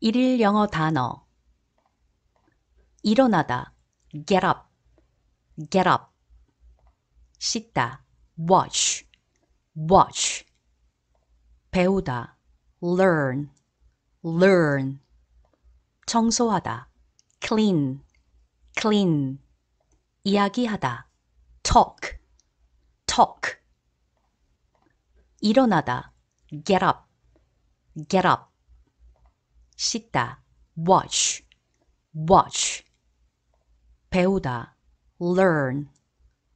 일일 영어 단어 일어나다 get up get up 씻다 wash wash 배우다 learn learn 청소하다 clean clean 이야기하다 talk talk 일어나다 get up get up 씻다 watch watch 배우다 learn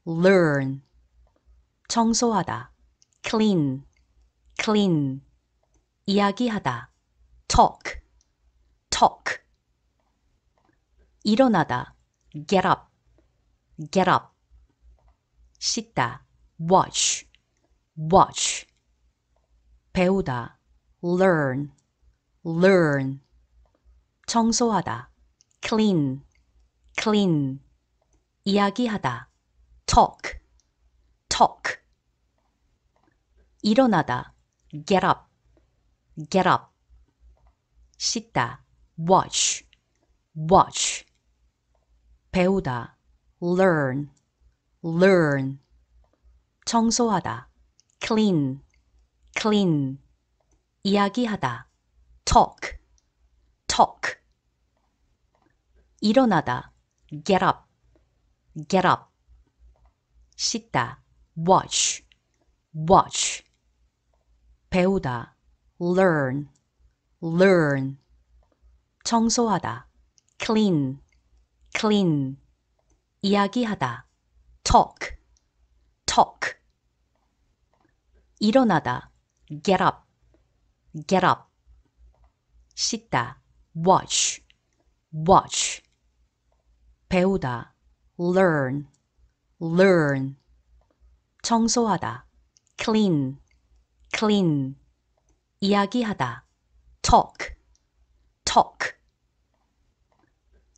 learn 청소하다 clean clean 이야기하다 talk talk 일어나다 get up get up 씻다 watch watch 배우다 learn learn 청소하다 clean clean 이야기하다 talk talk 일어나다 get up get up 씻다 watch watch 배우다 learn learn 청소하다 clean clean 이야기하다 talk, talk. 일어나다, get up, get up. 씻다, watch, watch. 배우다, learn, learn. 청소하다, clean, clean. 이야기하다, talk, talk. 일어나다, get up, get up. 씻다 watch watch 배우다 learn learn 청소하다 clean clean 이야기하다 talk talk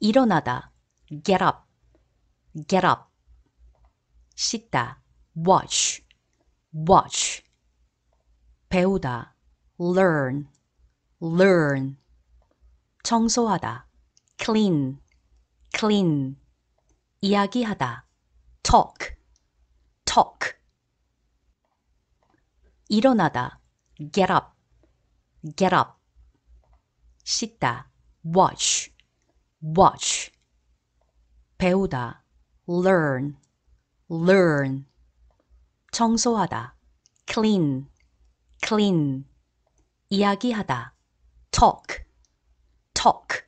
일어나다 get up get up 씻다 watch watch 배우다 learn learn 청소하다 clean clean 이야기하다 talk talk 일어나다 get up get up 씻다 wash wash 배우다 learn learn 청소하다 clean clean 이야기하다 talk, talk.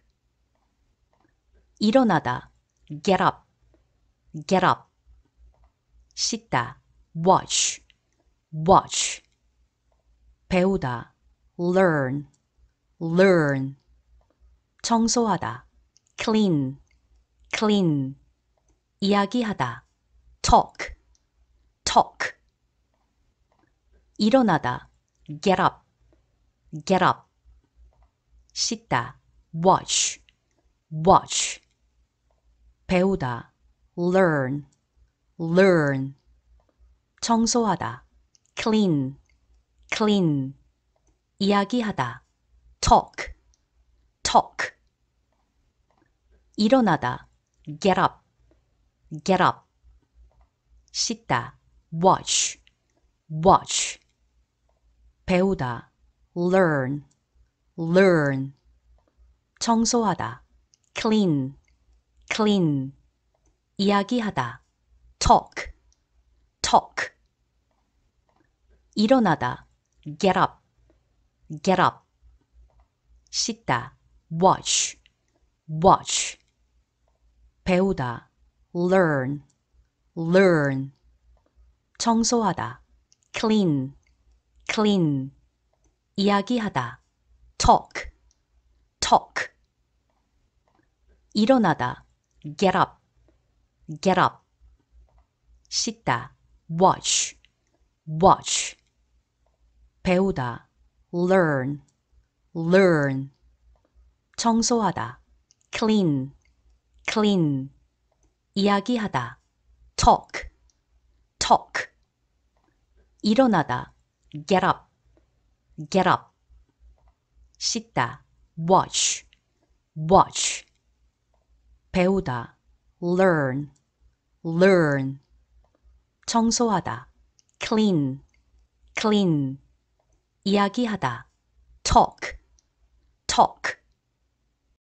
일어나다, get up, get up. 씻다, watch, watch. 배우다, learn, learn. 청소하다, clean, clean. 이야기하다, talk, talk. 일어나다, get up, get up. 씻다 watch watch 배우다 learn learn 청소하다 clean clean 이야기하다 talk talk 일어나다 get up get up 씻다 watch watch 배우다 learn learn 청소하다 clean clean 이야기하다 talk talk 일어나다 get up get up 씻다 watch watch 배우다 learn learn 청소하다 clean clean 이야기하다 talk, talk. 일어나다, get up, get up. 씻다, watch, watch. 배우다, learn, learn. 청소하다, clean, clean. 이야기하다, talk, talk. 일어나다, get up, get up. 씻다 watch watch 배우다 learn learn 청소하다 clean clean 이야기하다 talk talk